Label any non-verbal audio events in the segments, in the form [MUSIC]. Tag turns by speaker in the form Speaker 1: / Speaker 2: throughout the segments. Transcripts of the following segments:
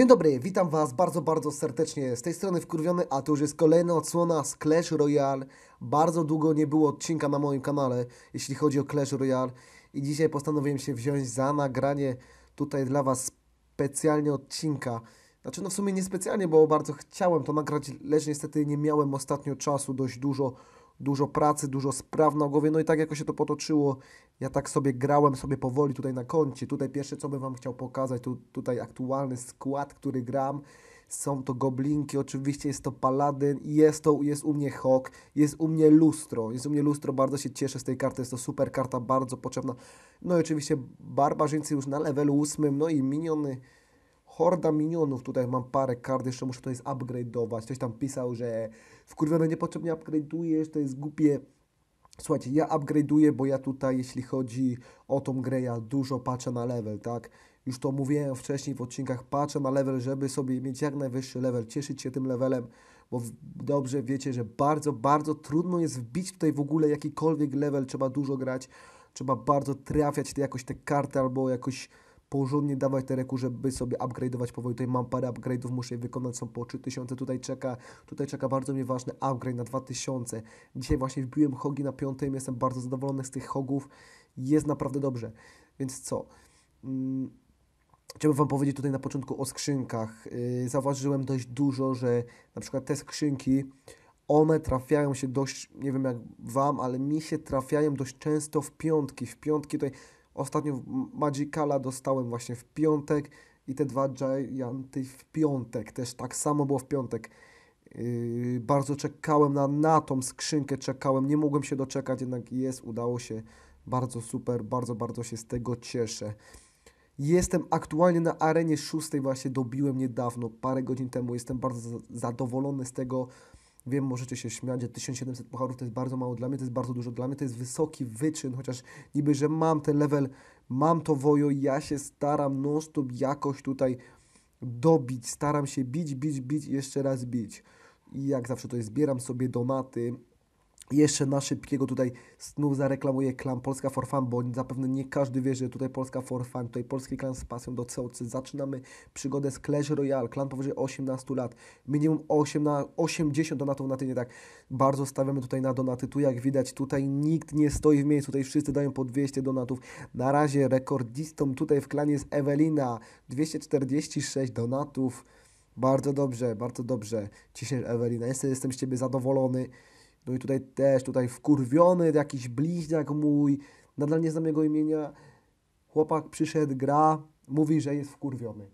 Speaker 1: Dzień dobry, witam Was bardzo, bardzo serdecznie. Z tej strony wkurwiony, a to już jest kolejna odsłona z Clash Royale. Bardzo długo nie było odcinka na moim kanale, jeśli chodzi o Clash Royale. I dzisiaj postanowiłem się wziąć za nagranie tutaj dla Was specjalnie odcinka. Znaczy, no w sumie niespecjalnie, bo bardzo chciałem to nagrać, lecz niestety nie miałem ostatnio czasu dość dużo dużo pracy, dużo spraw na głowie, no i tak jako się to potoczyło, ja tak sobie grałem sobie powoli tutaj na koncie. Tutaj pierwsze, co bym Wam chciał pokazać, to tutaj aktualny skład, który gram, są to goblinki, oczywiście jest to paladyn, jest to, jest u mnie hok, jest u mnie lustro, jest u mnie lustro, bardzo się cieszę z tej karty, jest to super karta, bardzo potrzebna. No i oczywiście barbarzyńcy już na levelu 8, no i miniony horda minionów, tutaj mam parę kart, jeszcze muszę to jest upgrade'ować, ktoś tam pisał, że wkurwione niepotrzebnie upgrade'ujesz, to jest głupie, Słuchajcie, ja upgrade'uję, bo ja tutaj, jeśli chodzi o tą grę, ja dużo patrzę na level, tak? Już to mówiłem wcześniej w odcinkach, patrzę na level, żeby sobie mieć jak najwyższy level, cieszyć się tym levelem, bo dobrze wiecie, że bardzo, bardzo trudno jest wbić tutaj w ogóle jakikolwiek level, trzeba dużo grać, trzeba bardzo trafiać te, jakoś te karty albo jakoś porządnie dawać te reku, żeby sobie upgrade'ować powoli. Tutaj mam parę upgrade'ów, muszę je wykonać, są po 3000, tutaj czeka, tutaj czeka bardzo mnie ważny upgrade na 2000. Dzisiaj właśnie wbiłem hogi na 5, jestem bardzo zadowolony z tych hogów, jest naprawdę dobrze. Więc co? Mm. Chciałbym Wam powiedzieć tutaj na początku o skrzynkach. Yy, zauważyłem dość dużo, że na przykład te skrzynki, one trafiają się dość, nie wiem jak Wam, ale mi się trafiają dość często w piątki. W piątki tutaj Ostatnio Magicala dostałem właśnie w piątek i te dwa Gianty w piątek. Też tak samo było w piątek. Yy, bardzo czekałem na, na tą skrzynkę, czekałem, nie mogłem się doczekać, jednak jest, udało się. Bardzo super, bardzo, bardzo się z tego cieszę. Jestem aktualnie na arenie szóstej, właśnie dobiłem niedawno, parę godzin temu. Jestem bardzo zadowolony z tego, Wiem, możecie się śmiać, że 1700 pucharów to jest bardzo mało dla mnie, to jest bardzo dużo dla mnie, to jest wysoki wyczyn, chociaż niby, że mam ten level, mam to wojo i ja się staram non-stop jakoś tutaj dobić, staram się bić, bić, bić i jeszcze raz bić. I jak zawsze to jest, zbieram sobie donaty jeszcze na szybkiego tutaj znów zareklamuję klan Polska for Fun, bo zapewne nie każdy wie, że tutaj Polska for Fun, tutaj polski klan z pasją do COC. Zaczynamy przygodę z Clash Royale, klan powyżej 18 lat, minimum 8 na 80 donatów na tydzień, tak. Bardzo stawiamy tutaj na donaty, tu jak widać, tutaj nikt nie stoi w miejscu, tutaj wszyscy dają po 200 donatów. Na razie rekordistą tutaj w klanie jest Ewelina, 246 donatów. Bardzo dobrze, bardzo dobrze. Ciśniesz Ewelina, jestem, jestem z Ciebie zadowolony. No i tutaj też, tutaj wkurwiony jakiś bliźniak mój, nadal nie znam jego imienia. Chłopak przyszedł, gra, mówi, że jest wkurwiony.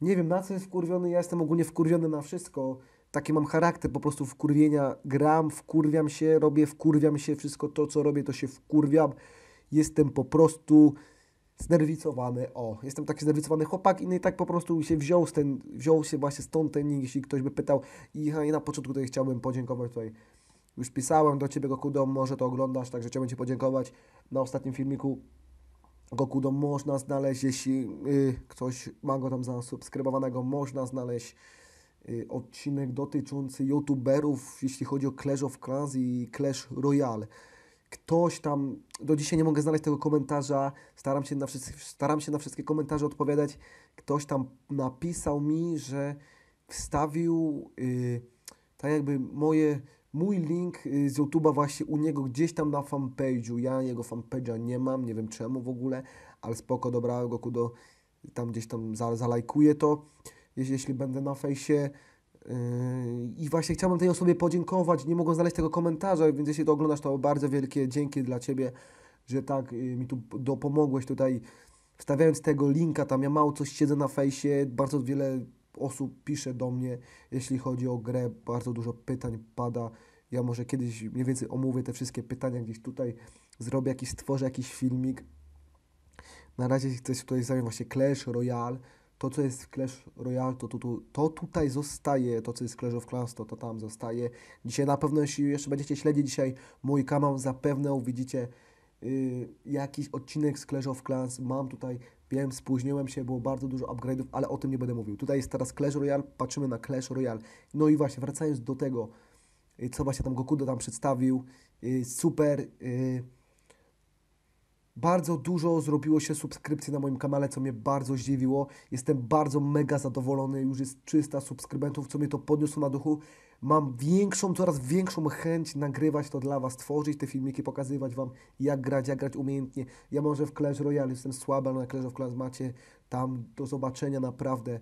Speaker 1: Nie wiem, na co jest wkurwiony, ja jestem ogólnie wkurwiony na wszystko. Taki mam charakter po prostu wkurwienia. Gram, wkurwiam się, robię, wkurwiam się, wszystko to, co robię, to się wkurwiam. Jestem po prostu znerwicowany. O, jestem taki znerwicowany chłopak i tak po prostu się wziął, z ten, wziął się właśnie stąd ten, jeśli ktoś by pytał. I, i na początku tutaj chciałbym podziękować tutaj już pisałem do Ciebie, Gokudo, może to oglądasz, także chciałbym Ci podziękować. Na ostatnim filmiku Gokudo można znaleźć, jeśli y, ktoś ma go tam zasubskrybowanego, można znaleźć y, odcinek dotyczący youtuberów, jeśli chodzi o Clash of Clans i Clash Royale. Ktoś tam, do dzisiaj nie mogę znaleźć tego komentarza, staram się na, wszyscy, staram się na wszystkie komentarze odpowiadać. Ktoś tam napisał mi, że wstawił y, tak jakby moje Mój link y, z YouTube'a właśnie u niego gdzieś tam na fanpage'u. Ja jego fanpage'a nie mam, nie wiem czemu w ogóle, ale spoko, dobrałem go do tam gdzieś tam zalajkuję to, jeśli będę na fejsie. Y, I właśnie chciałbym tej osobie podziękować. Nie mogłem znaleźć tego komentarza, więc jeśli to oglądasz, to bardzo wielkie dzięki dla Ciebie, że tak y, mi tu dopomogłeś tutaj, wstawiając tego linka. Tam ja mało coś siedzę na fejsie, bardzo wiele osób pisze do mnie, jeśli chodzi o grę, bardzo dużo pytań pada. Ja może kiedyś mniej więcej omówię te wszystkie pytania gdzieś tutaj, zrobię jakiś, stworzę jakiś filmik. Na razie jeśli ktoś tutaj zajmie właśnie Clash Royale. To, co jest w Clash Royale, to, to, to, to tutaj zostaje. To, co jest Clash of Clans, to, to tam zostaje. Dzisiaj na pewno, jeśli jeszcze będziecie śledzić dzisiaj mój kanał, zapewne widzicie yy, jakiś odcinek z Clash of Clans. Mam tutaj Wiem, spóźniłem się, było bardzo dużo upgrade'ów, ale o tym nie będę mówił. Tutaj jest teraz Clash Royale, patrzymy na Clash Royale. No i właśnie, wracając do tego, y, co właśnie tam Gokudo tam przedstawił, y, super... Yy, bardzo dużo zrobiło się subskrypcji na moim kanale, co mnie bardzo zdziwiło. Jestem bardzo mega zadowolony, już jest 300 subskrybentów, co mnie to podniosło na duchu. Mam większą, coraz większą chęć nagrywać to dla Was, tworzyć te filmiki, pokazywać Wam jak grać, jak grać umiejętnie. Ja może w Clash Royale jestem słaby, ale na Clash of Clans macie tam do zobaczenia naprawdę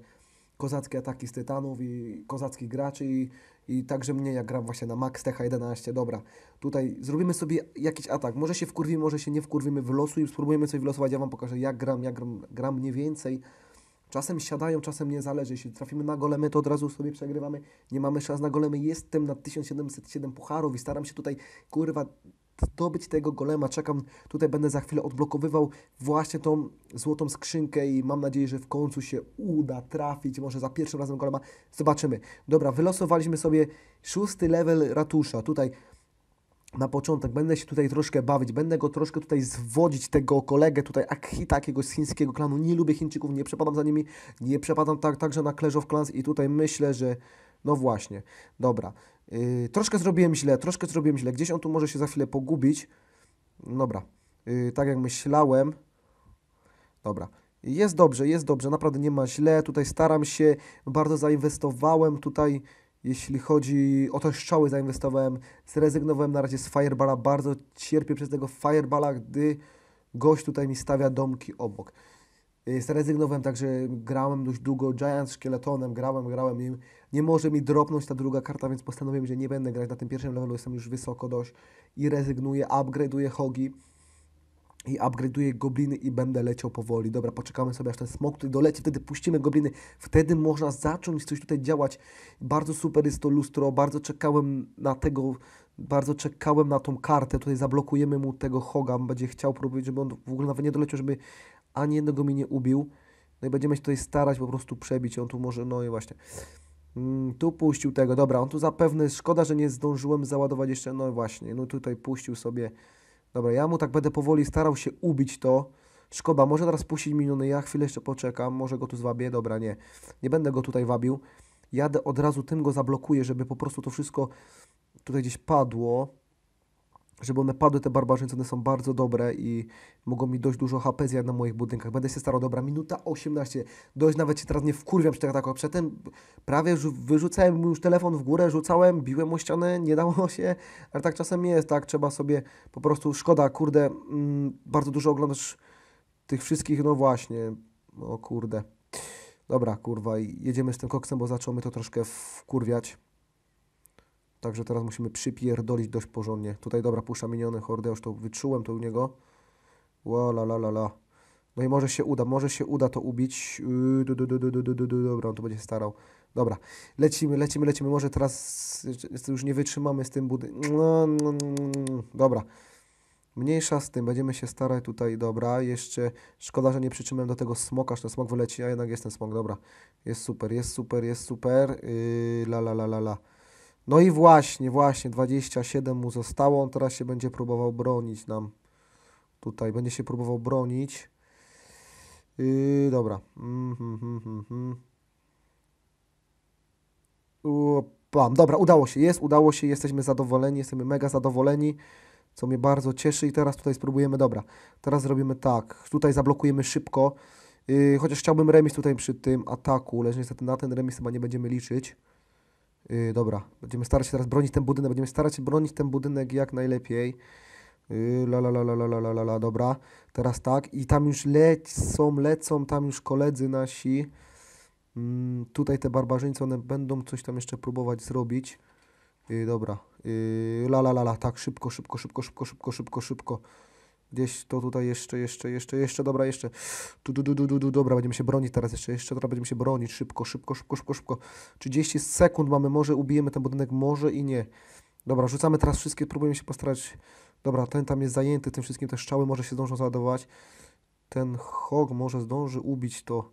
Speaker 1: kozackie ataki z tytanów i kozackich graczy i i także mnie, jak gram właśnie na Max TH11, dobra, tutaj zrobimy sobie jakiś atak, może się wkurwimy, może się nie wkurwimy, i spróbujemy sobie wylosować, ja Wam pokażę, jak gram, jak gram, gram mniej więcej, czasem siadają, czasem nie zależy, jeśli trafimy na golemy, to od razu sobie przegrywamy, nie mamy szans na golemy, jestem na 1707 pucharów i staram się tutaj, kurwa, zdobyć tego golema. Czekam, tutaj będę za chwilę odblokowywał właśnie tą złotą skrzynkę i mam nadzieję, że w końcu się uda trafić, może za pierwszym razem golema. Zobaczymy. Dobra, wylosowaliśmy sobie szósty level ratusza. Tutaj na początek będę się tutaj troszkę bawić, będę go troszkę tutaj zwodzić, tego kolegę tutaj Akhita, jakiegoś z chińskiego klanu. Nie lubię Chińczyków, nie przepadam za nimi, nie przepadam tak, także na Clash of Clans i tutaj myślę, że no właśnie, dobra. Yy, troszkę zrobiłem źle, troszkę zrobiłem źle. Gdzieś on tu może się za chwilę pogubić. Dobra, yy, tak jak myślałem. Dobra, jest dobrze, jest dobrze, naprawdę nie ma źle. Tutaj staram się, bardzo zainwestowałem tutaj. Jeśli chodzi o te strzały, zainwestowałem, zrezygnowałem na razie z Fireballa. Bardzo cierpię przez tego Fireballa, gdy gość tutaj mi stawia domki obok. Y, zrezygnowałem także, grałem dość długo Giant z szkieletonem, grałem, grałem nim. Nie może mi dropnąć ta druga karta, więc postanowiłem, że nie będę grać na tym pierwszym levelu, jestem już wysoko dość i rezygnuję, upgrade'uję Hogi i upgrade'uję gobliny i będę leciał powoli. Dobra, poczekamy sobie aż ten smok tutaj doleci, wtedy puścimy gobliny, wtedy można zacząć coś tutaj działać. Bardzo super jest to lustro, bardzo czekałem na tego, bardzo czekałem na tą kartę. Tutaj zablokujemy mu tego Hoga, będzie chciał próbować, żeby on w ogóle nawet nie doleciał, żeby ani jednego mi nie ubił. No i będziemy się tutaj starać po prostu przebić. On tu może, no i właśnie. Mm, tu puścił tego, dobra, on tu zapewne, szkoda, że nie zdążyłem załadować jeszcze, no właśnie, no tutaj puścił sobie, dobra, ja mu tak będę powoli starał się ubić to, szkoda, może teraz puścić miniony, ja chwilę jeszcze poczekam, może go tu zwabię, dobra, nie, nie będę go tutaj wabił, jadę od razu, tym go zablokuję, żeby po prostu to wszystko tutaj gdzieś padło, żeby one padły te barbarzyńce, one są bardzo dobre i mogą mi dość dużo HP na moich budynkach. Będę się starał, dobra, minuta 18, dość nawet się teraz nie wkurwiam się tak, tak, przedtem prawie wyrzucałem już telefon w górę, rzucałem, biłem o ścianę, nie dało się, ale tak czasem jest, tak, trzeba sobie po prostu, szkoda, kurde, mm, bardzo dużo oglądasz tych wszystkich, no właśnie, o kurde. Dobra, kurwa, i jedziemy z tym koksem, bo zaczął mnie to troszkę wkurwiać. Także teraz musimy przypierdolić dość porządnie. Tutaj dobra, puszcza miniony, hordę, już to wyczułem to u niego. Ła, la, la, la, No i może się uda, może się uda to ubić. Yy, du, du, du, du, du, du, Dobra, on to będzie starał. Dobra, lecimy, lecimy, lecimy. Może teraz już nie wytrzymamy z tym budynkiem. No no no, no, no, no, dobra. Mniejsza z tym, będziemy się starać tutaj, dobra, jeszcze, szkoda, że nie przytrzymałem do tego smoka, że ten smok wyleci, a jednak jest ten smok, dobra, jest super, jest super, jest super, yy, la la la la la. No i właśnie, właśnie, 27 mu zostało. On teraz się będzie próbował bronić nam. Tutaj będzie się próbował bronić. Yy, dobra. Mm, mm, mm, mm dobra, udało się, jest, udało się, jesteśmy zadowoleni, jesteśmy mega zadowoleni, co mnie bardzo cieszy i teraz tutaj spróbujemy, dobra, teraz zrobimy tak, tutaj zablokujemy szybko, yy, chociaż chciałbym remis tutaj przy tym ataku, lecz niestety na ten remis chyba nie będziemy liczyć. Yy, dobra, będziemy starać się teraz bronić ten budynek, będziemy starać się bronić ten budynek jak najlepiej. Yy, la, la, la, la, la, la, la, la, dobra. Teraz tak. I tam już lecą, lecą tam już koledzy nasi. tutaj te barbarzyńce, one będą coś tam jeszcze próbować zrobić. Yy, dobra. Yy, la, la, la, la, tak, szybko, szybko, szybko, szybko, szybko, szybko, szybko. Gdzieś to tutaj jeszcze, jeszcze, jeszcze, jeszcze, dobra, jeszcze. Tu, tu tu tu tu dobra, będziemy się bronić teraz jeszcze, jeszcze, teraz będziemy się bronić. Szybko, szybko, szybko, szybko, szybko. 30 sekund mamy, może ubijemy ten budynek, może i nie. Dobra, rzucamy teraz wszystkie, próbujemy się postarać. Dobra, ten tam jest zajęty tym wszystkim, te strzały może się zdążą załadować. Ten hog może zdąży ubić to.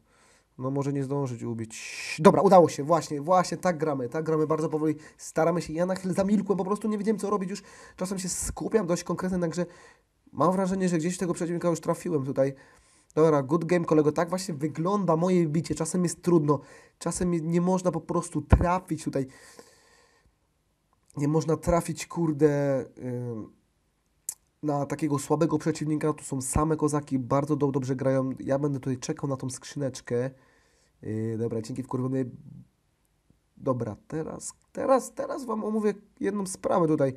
Speaker 1: No może nie zdążyć ubić. Dobra, udało się, właśnie, właśnie, tak gramy, tak gramy bardzo powoli, staramy się. Ja na chwilę zamilkłem, po prostu nie wiedziałem co robić już. Czasem się skupiam dość konkretnie na grze. Mam wrażenie, że gdzieś tego przeciwnika już trafiłem tutaj. Dobra, good game kolego, tak właśnie wygląda moje bicie, czasem jest trudno, czasem nie można po prostu trafić tutaj, nie można trafić kurde na takiego słabego przeciwnika, tu są same kozaki, bardzo dobrze grają, ja będę tutaj czekał na tą skrzyneczkę, yy, dobra, dzięki wkurwiony, dobra, teraz, teraz, teraz Wam omówię jedną sprawę tutaj,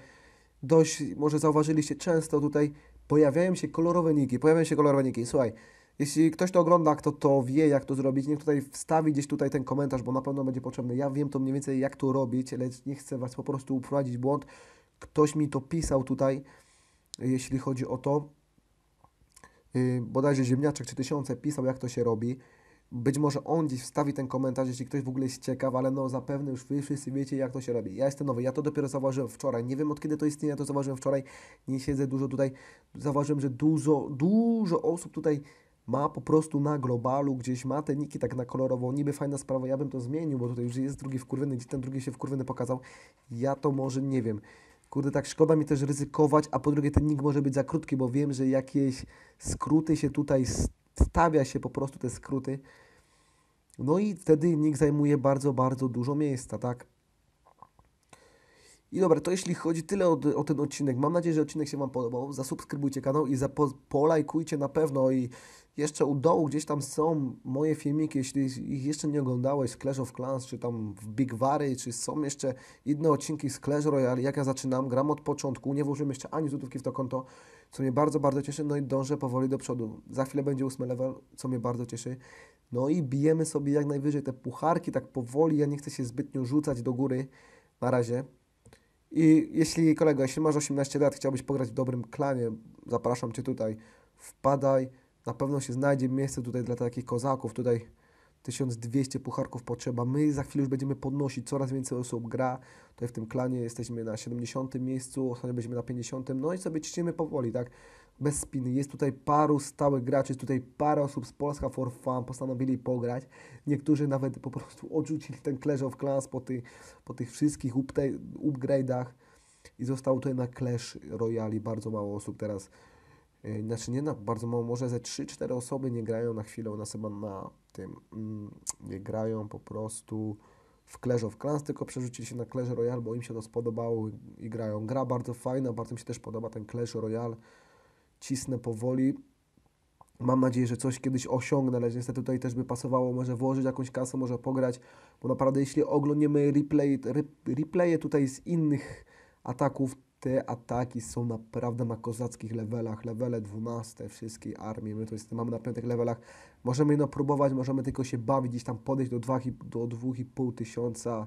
Speaker 1: dość, może zauważyliście często tutaj, pojawiają się kolorowe niki, pojawiają się kolorowe niki. Słuchaj, jeśli ktoś to ogląda, kto to wie, jak to zrobić, niech tutaj wstawi gdzieś tutaj ten komentarz, bo na pewno będzie potrzebny. Ja wiem to mniej więcej, jak to robić, lecz nie chcę Was po prostu uprowadzić błąd. Ktoś mi to pisał tutaj, jeśli chodzi o to. Yy, bodajże ziemniaczek czy tysiące pisał, jak to się robi. Być może on gdzieś wstawi ten komentarz, jeśli ktoś w ogóle jest ciekaw, ale no zapewne już wy wszyscy wiecie, jak to się robi. Ja jestem nowy, ja to dopiero zauważyłem wczoraj. Nie wiem od kiedy to istnieje, ja to zauważyłem wczoraj. Nie siedzę dużo tutaj. Zauważyłem, że dużo, dużo osób tutaj ma po prostu na globalu gdzieś ma te niki tak na kolorowo, niby fajna sprawa, ja bym to zmienił, bo tutaj już jest drugi wkurwyny, gdzie ten drugi się wkurwyny pokazał, ja to może nie wiem. Kurde, tak szkoda mi też ryzykować, a po drugie ten nick może być za krótki, bo wiem, że jakieś skróty się tutaj stawia się po prostu te skróty no i wtedy nick zajmuje bardzo, bardzo dużo miejsca, tak? I dobra, to jeśli chodzi tyle o, o, ten odcinek. Mam nadzieję, że odcinek się Wam podobał. Zasubskrybujcie kanał i zapo, polajkujcie na pewno. I jeszcze u dołu gdzieś tam są moje filmiki, jeśli ich jeszcze nie oglądałeś, w Clash of Clans, czy tam w Big Vary, czy są jeszcze inne odcinki z Clash Royale, jak ja zaczynam, gram od początku, nie włożyłem jeszcze ani złotówki w to konto, co mnie bardzo, bardzo cieszy, no i dążę powoli do przodu. Za chwilę będzie ósmy level, co mnie bardzo cieszy. No i bijemy sobie jak najwyżej te pucharki, tak powoli. Ja nie chcę się zbytnio rzucać do góry na razie. I jeśli, kolego, jeśli masz 18 lat, chciałbyś pograć w dobrym klanie, zapraszam Cię tutaj. Wpadaj, na pewno się znajdzie miejsce tutaj dla takich kozaków. Tutaj 1200 pucharków potrzeba. My za chwilę już będziemy podnosić, coraz więcej osób gra. Tutaj w tym klanie jesteśmy na 70 miejscu, ostatnio będziemy na 50, no i sobie ciśniemy powoli, tak? bez spiny. Jest tutaj paru stałych graczy, jest tutaj parę osób z Polska for Fun, postanowili pograć. Niektórzy nawet po prostu [LAUGHS] odrzucili ten Clash of Clans po, ty, po tych wszystkich upgrade'ach i zostało tutaj na Clash Royale bardzo mało osób teraz. E, znaczy nie na bardzo mało, może ze 3-4 osoby nie grają na chwilę, na chyba na tym mm, nie grają po prostu w Clash of Clans, tylko przerzucili się na Clash Royale, bo im się to spodobało i grają. Gra bardzo fajna, bardzo mi się też podoba ten Clash Royale cisnę powoli. Mam nadzieję, że coś kiedyś osiągnę, ale niestety tutaj też by pasowało może włożyć jakąś kasę, może pograć, bo naprawdę jeśli oglądniemy replay, replaye tutaj z innych ataków, te ataki są naprawdę na kozackich levelach, levele 12 wszystkiej armii, my to jest, mamy na piątych levelach, możemy no próbować, możemy tylko się bawić, gdzieś tam podejść do 2,5 do tysiąca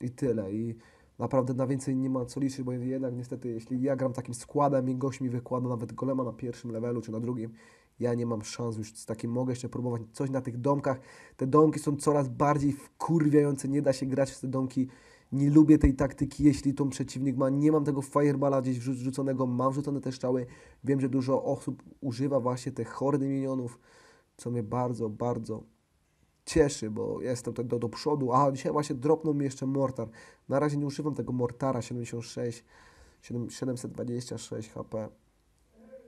Speaker 1: i tyle. I naprawdę na więcej nie ma co liczyć, bo jednak niestety, jeśli ja gram takim składem i gość mi wykłada nawet golema na pierwszym levelu czy na drugim, ja nie mam szans już z takim, mogę jeszcze próbować coś na tych domkach. Te domki są coraz bardziej wkurwiające, nie da się grać w te domki. Nie lubię tej taktyki, jeśli tą przeciwnik ma. Nie mam tego fireballa gdzieś wrzuconego, mam wrzucone te strzały. Wiem, że dużo osób używa właśnie tych hordy minionów, co mnie bardzo, bardzo cieszy, bo jestem tak do, do przodu. A, dzisiaj właśnie dropnął mi jeszcze mortar. Na razie nie używam tego mortara 76, 7, 726 HP.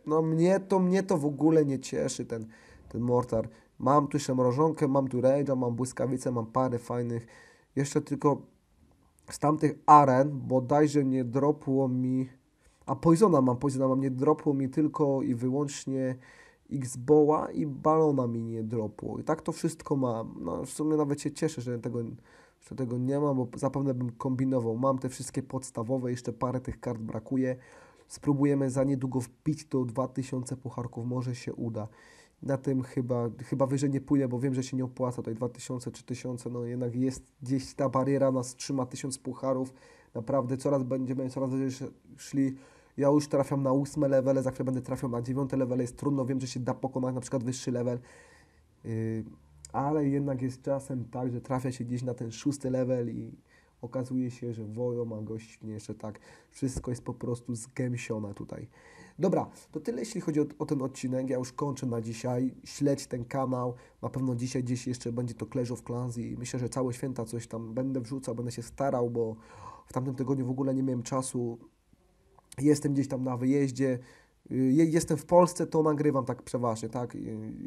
Speaker 1: No mnie to, mnie to w ogóle nie cieszy ten, ten mortar. Mam tu jeszcze mrożonkę, mam tu rage'a, mam błyskawice, mam parę fajnych. Jeszcze tylko z tamtych aren bodajże nie dropło mi... A Poisona mam, Poisona mam, nie dropło mi tylko i wyłącznie zboła i balona mi nie dropło. I tak to wszystko mam. No, w sumie nawet się cieszę, że tego, że tego nie mam, bo zapewne bym kombinował. Mam te wszystkie podstawowe, jeszcze parę tych kart brakuje. Spróbujemy za niedługo wbić do 2000 pucharków, może się uda. Na tym chyba, chyba wyżej nie pójdę, bo wiem, że się nie opłaca. Tutaj 2000, 1000. no jednak jest gdzieś ta bariera, nas trzyma 1000 pucharów. Naprawdę coraz będziemy coraz wyżej szli ja już trafiam na ósme levele, za chwilę będę trafiał na dziewiąte levele, jest trudno, wiem, że się da pokonać na przykład wyższy level, yy, ale jednak jest czasem tak, że trafia się gdzieś na ten szósty level i okazuje się, że wojo gości gość jeszcze tak, wszystko jest po prostu zgęsione tutaj. Dobra, to tyle jeśli chodzi o, o, ten odcinek, ja już kończę na dzisiaj, śledź ten kanał, na pewno dzisiaj gdzieś jeszcze będzie to Clash of Clans i myślę, że całe święta coś tam będę wrzucał, będę się starał, bo w tamtym tygodniu w ogóle nie miałem czasu, jestem gdzieś tam na wyjeździe, y, jestem w Polsce, to nagrywam tak przeważnie, tak?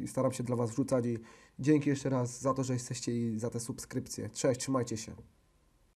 Speaker 1: I staram się dla Was wrzucać i dzięki jeszcze raz za to, że jesteście i za te subskrypcje. Cześć, trzymajcie się.